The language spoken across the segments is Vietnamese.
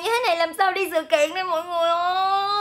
như thế này làm sao đi sự kiện đây mọi người ơi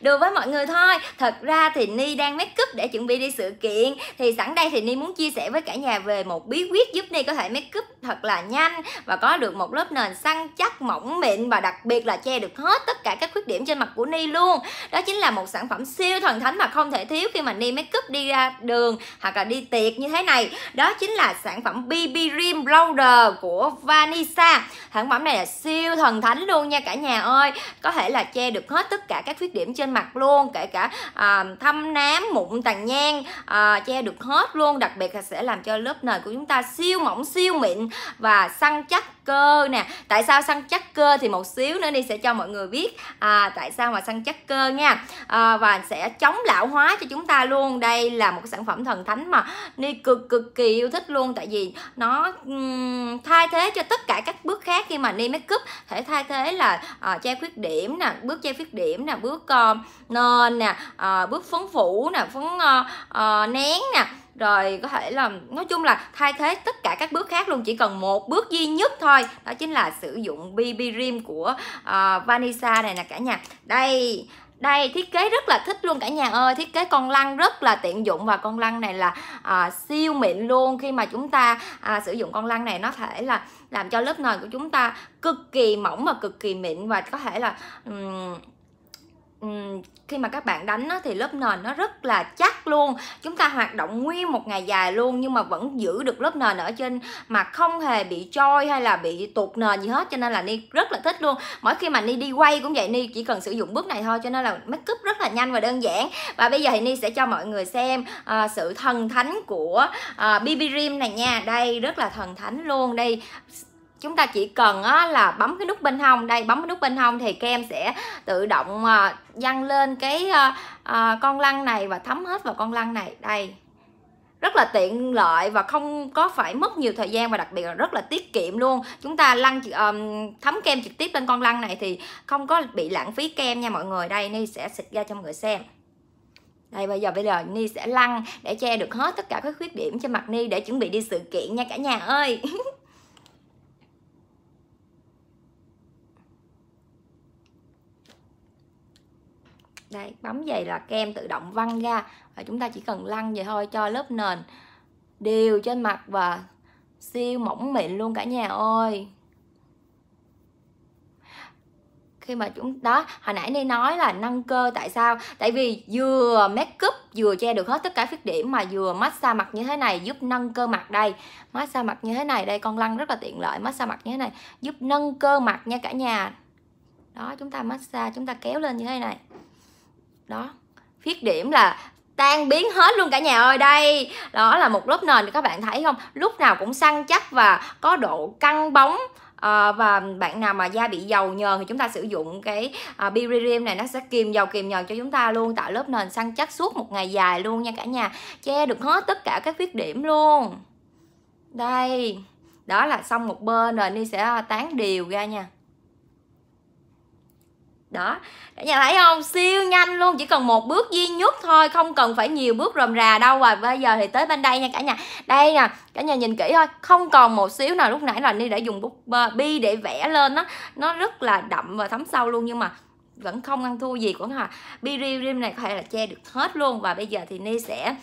đùa với mọi người thôi thật ra thì ni đang make up để chuẩn bị đi sự kiện thì sẵn đây thì ni muốn chia sẻ với cả nhà về một bí quyết giúp ni có thể make up thật là nhanh và có được một lớp nền săn chắc mỏng mịn và đặc biệt là che được hết tất cả các khuyết điểm trên mặt của ni luôn đó chính là một sản phẩm siêu thần thánh mà không thể thiếu khi mà ni make up đi ra đường hoặc là đi tiệc như thế này đó chính là sản phẩm BB Rim Blower của Vanessa sản phẩm này là siêu thần thánh luôn nha cả nhà ơi có thể là che được hết tất cả các khuyết điểm trên trên mặt luôn kể cả à, thâm nám mụn tàn nhang à, che được hết luôn đặc biệt là sẽ làm cho lớp nền của chúng ta siêu mỏng siêu mịn và săn chắc cơ nè tại sao săn chắc cơ thì một xíu nữa đi sẽ cho mọi người biết à, tại sao mà săn chắc cơ nha à, và sẽ chống lão hóa cho chúng ta luôn đây là một sản phẩm thần thánh mà ni cực cực kỳ yêu thích luôn tại vì nó um, thay thế cho tất cả các bước khác khi mà ni make up thể thay thế là uh, che khuyết điểm nè bước che khuyết điểm nè bước uh, nền nè uh, bước phấn phủ nè phấn uh, uh, nén nè rồi có thể là nói chung là thay thế tất cả các bước khác luôn chỉ cần một bước duy nhất thôi đó chính là sử dụng BB Rim của uh, Vanessa này nè cả nhà đây đây thiết kế rất là thích luôn cả nhà ơi thiết kế con lăn rất là tiện dụng và con lăn này là à, siêu mịn luôn khi mà chúng ta à, sử dụng con lăn này nó thể là làm cho lớp nền của chúng ta cực kỳ mỏng và cực kỳ mịn và có thể là um, khi mà các bạn đánh nó thì lớp nền nó rất là chắc luôn chúng ta hoạt động nguyên một ngày dài luôn nhưng mà vẫn giữ được lớp nền ở trên mà không hề bị trôi hay là bị tuột nền gì hết cho nên là ni rất là thích luôn mỗi khi mà ni đi quay cũng vậy ni chỉ cần sử dụng bước này thôi cho nên là make up rất là nhanh và đơn giản và bây giờ thì ni sẽ cho mọi người xem uh, sự thần thánh của uh, ờ, bb rim này nha đây rất là thần thánh luôn đây chúng ta chỉ cần á, là bấm cái nút bên hông đây bấm cái nút bên hông thì kem sẽ tự động à, dăng lên cái à, à, con lăn này và thấm hết vào con lăn này đây rất là tiện lợi và không có phải mất nhiều thời gian và đặc biệt là rất là tiết kiệm luôn chúng ta lăn um, thấm kem trực tiếp lên con lăn này thì không có bị lãng phí kem nha mọi người đây ni sẽ xịt ra cho mọi người xem đây bây giờ bây giờ ni sẽ lăn để che được hết tất cả các khuyết điểm trên mặt ni để chuẩn bị đi sự kiện nha cả nhà ơi đây bấm dày là kem tự động văng ra và chúng ta chỉ cần lăn vậy thôi cho lớp nền đều trên mặt và siêu mỏng mịn luôn cả nhà ơi khi mà chúng đó hồi nãy đi nói là nâng cơ tại sao tại vì vừa make up vừa che được hết tất cả khuyết điểm mà vừa massage mặt như thế này giúp nâng cơ mặt đây massage mặt như thế này đây con lăn rất là tiện lợi massage mặt như thế này giúp nâng cơ mặt nha cả nhà đó chúng ta massage chúng ta kéo lên như thế này đó khuyết điểm là tan biến hết luôn cả nhà ơi đây đó là một lớp nền các bạn thấy không lúc nào cũng săn chắc và có độ căng bóng À, và bạn nào mà da bị dầu nhờn thì chúng ta sử dụng cái à, biririum này nó sẽ kìm dầu kìm nhờn cho chúng ta luôn tạo lớp nền săn chắc suốt một ngày dài luôn nha cả nhà che được hết tất cả các khuyết điểm luôn đây đó là xong một bên rồi ni sẽ à, tán đều ra nha đó cả nhà thấy không siêu nhanh luôn chỉ cần một bước duy nhất thôi không cần phải nhiều bước rầm rà đâu và bây giờ thì tới bên đây nha cả nhà đây nè cả nhà nhìn kỹ thôi không còn một xíu nào lúc nãy là ni đã dùng bút bi để vẽ lên đó nó rất là đậm và thấm sâu luôn nhưng mà vẫn không ăn thua gì của hả bi rim này có thể là che được hết luôn và bây giờ thì ni sẽ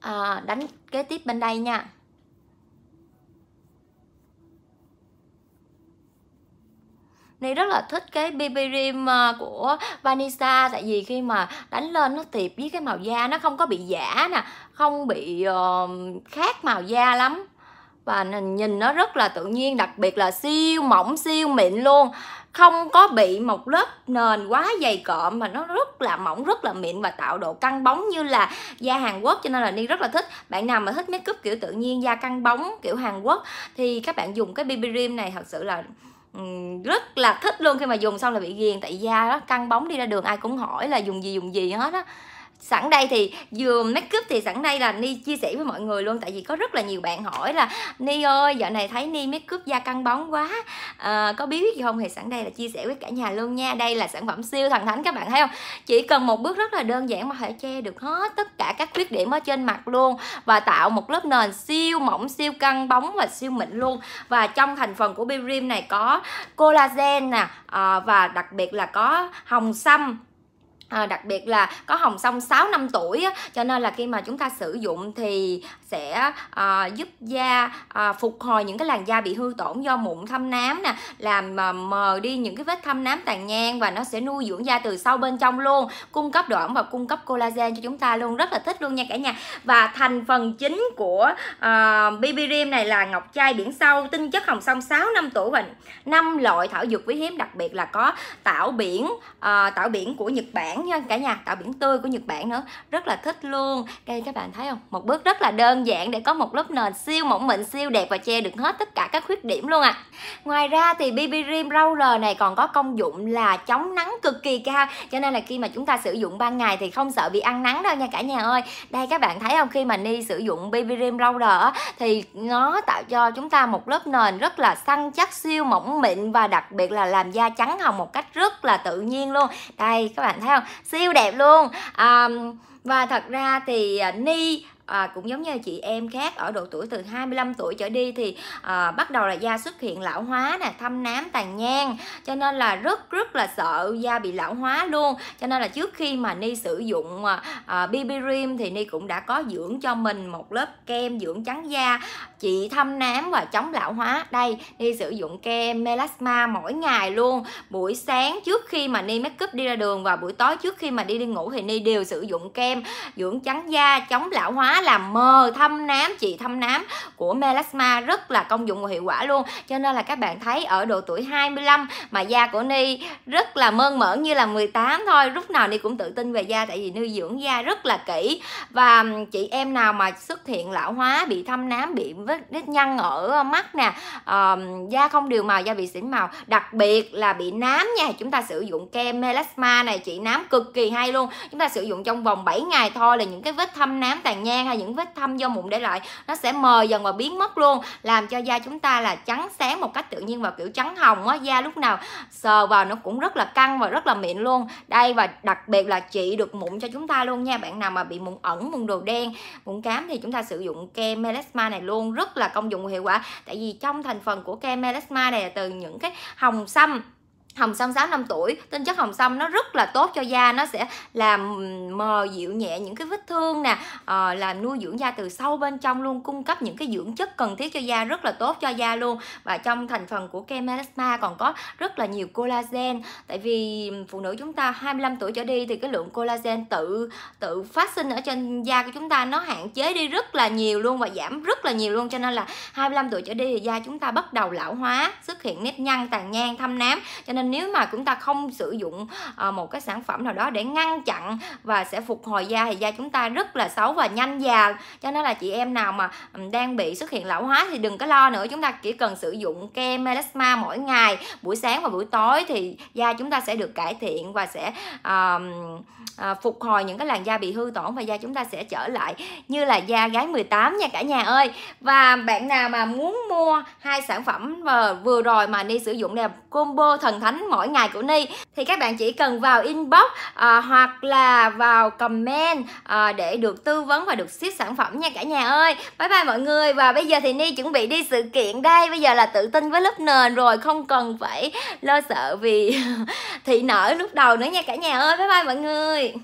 à, đánh kế tiếp bên đây nha Ni rất là thích cái BB cream ờ, của Vanessa tại vì khi mà đánh lên nó tiệp với cái màu da nó không có bị giả nè, không bị uh, khác màu da lắm và nhìn nó rất là tự nhiên đặc biệt là siêu mỏng siêu mịn luôn không có bị một lớp nền quá dày cộm mà nó rất là mỏng rất là mịn và tạo độ căng bóng như là da Hàn Quốc cho nên là Ni rất là thích bạn nào mà thích makeup kiểu tự nhiên da căng bóng kiểu Hàn Quốc thì các bạn dùng cái BB cream này thật sự là Ừ, rất là thích luôn khi mà dùng xong là bị ghiền tại da đó căng bóng đi ra đường ai cũng hỏi là dùng gì dùng gì hết á sẵn đây thì vừa make up thì sẵn đây là ni chia sẻ với mọi người luôn tại vì có rất là nhiều bạn hỏi là ni ơi dạo này thấy ni make up da căng bóng quá à, có bí quyết gì không thì sẵn đây là chia sẻ với cả nhà luôn nha đây là sản phẩm siêu thần thánh các bạn thấy không chỉ cần một bước rất là đơn giản mà thể che được hết tất cả các khuyết điểm ở trên mặt luôn và tạo một lớp nền siêu mỏng siêu căng bóng và siêu mịn luôn và trong thành phần của Brim này có collagen nè à, và đặc biệt là có hồng xăm À, đặc biệt là có hồng sông 6 năm tuổi á, cho nên là khi mà chúng ta sử dụng thì sẽ à, giúp da à, phục hồi những cái làn da bị hư tổn do mụn thâm nám nè làm à, mờ đi những cái vết thâm nám tàn nhang và nó sẽ nuôi dưỡng da từ sau bên trong luôn cung cấp độ ẩm và cung cấp collagen cho chúng ta luôn rất là thích luôn nha cả nhà và thành phần chính của à, BB cream này là ngọc chai biển sâu tinh chất hồng sông 6 năm tuổi và năm loại thảo dược quý hiếm đặc biệt là có tảo biển à, tảo biển của Nhật Bản Bản nha cả nhà tạo biển tươi của Nhật Bản nữa rất là thích luôn đây các bạn thấy không một bước rất là đơn giản để có một lớp nền siêu mỏng mịn siêu đẹp và che được hết tất cả các khuyết điểm luôn ạ à. ngoài ra thì BB Rim Roller này còn có công dụng là chống nắng cực kỳ cao cho nên là khi mà chúng ta sử dụng ban ngày thì không sợ bị ăn nắng đâu nha cả nhà ơi đây các bạn thấy không khi mà Ni sử dụng BB Rim Roller thì nó tạo cho chúng ta một lớp nền rất là săn chắc siêu mỏng mịn và đặc biệt là làm da trắng hồng một cách rất là tự nhiên luôn đây các bạn thấy không siêu đẹp luôn à, và thật ra thì à, ni à, cũng giống như chị em khác ở độ tuổi từ 25 tuổi trở đi thì à, bắt đầu là da xuất hiện lão hóa nè thâm nám tàn nhang cho nên là rất rất là sợ da bị lão hóa luôn cho nên là trước khi mà ni sử dụng à, à BB Cream thì Ni cũng đã có dưỡng cho mình một lớp kem dưỡng trắng da chị thâm nám và chống lão hóa đây Ni sử dụng kem melasma mỗi ngày luôn buổi sáng trước khi mà Ni make up đi ra đường và buổi tối trước khi mà đi đi ngủ thì Ni đều sử dụng kem dưỡng trắng da chống lão hóa quá là mờ thâm nám chị thâm nám của melasma rất là công dụng và hiệu quả luôn cho nên là các bạn thấy ở độ tuổi 25 mà da của Ni rất là mơn mởn như là 18 thôi lúc nào Ni cũng tự tin về da tại vì Ni dưỡng da rất là kỹ và chị em nào mà xuất hiện lão hóa bị thâm nám bị vết, vết nhăn ở mắt nè uh, da không đều màu da bị xỉn màu đặc biệt là bị nám nha chúng ta sử dụng kem melasma này chị nám cực kỳ hay luôn chúng ta sử dụng trong vòng 7 ngày thôi là những cái vết thâm nám tàn nhang hay những vết thâm do mụn để lại nó sẽ mờ dần và biến mất luôn làm cho da chúng ta là trắng sáng một cách tự nhiên và kiểu trắng hồng á da lúc nào sờ vào nó cũng rất là căng và rất là mịn luôn đây và đặc biệt là trị được mụn cho chúng ta luôn nha bạn nào mà bị mụn ẩn mụn đồ đen mụn cám thì chúng ta sử dụng kem melasma này luôn rất là công dụng hiệu quả tại vì trong thành phần của kem melasma này là từ những cái hồng xăm hồng sam sáu năm tuổi tinh chất hồng sam nó rất là tốt cho da nó sẽ làm mờ dịu nhẹ những cái vết thương nè à, làm nuôi dưỡng da từ sâu bên trong luôn cung cấp những cái dưỡng chất cần thiết cho da rất là tốt cho da luôn và trong thành phần của kem melasma còn có rất là nhiều collagen tại vì phụ nữ chúng ta 25 tuổi trở đi thì cái lượng collagen tự tự phát sinh ở trên da của chúng ta nó hạn chế đi rất là nhiều luôn và giảm rất là nhiều luôn cho nên là 25 tuổi trở đi thì da chúng ta bắt đầu lão hóa xuất hiện nếp nhăn tàn nhang thâm nám cho nên nên nếu mà chúng ta không sử dụng ờ, một cái sản phẩm nào đó để ngăn chặn và sẽ phục hồi da thì da chúng ta rất là xấu và nhanh già cho nên là chị em nào mà đang bị xuất hiện lão hóa thì đừng có lo nữa chúng ta chỉ cần sử dụng kem melasma mỗi ngày buổi sáng và buổi tối thì da chúng ta sẽ được cải thiện và sẽ uh, uh, phục hồi những cái làn da bị hư tổn và da chúng ta sẽ trở lại như là da gái 18 nha cả nhà ơi và bạn nào mà muốn mua hai sản phẩm vừa, ờ, vừa rồi mà đi sử dụng đẹp combo thần thánh bánh mỗi ngày của Ni thì các bạn chỉ cần vào inbox à, hoặc là vào comment à, để được tư vấn và được ship sản phẩm nha cả nhà ơi bye bye mọi người và bây giờ thì Ni chuẩn bị đi sự kiện đây bây giờ là tự tin với lớp nền rồi không cần phải lo sợ vì thị nở lúc đầu nữa nha cả nhà ơi bye bye mọi người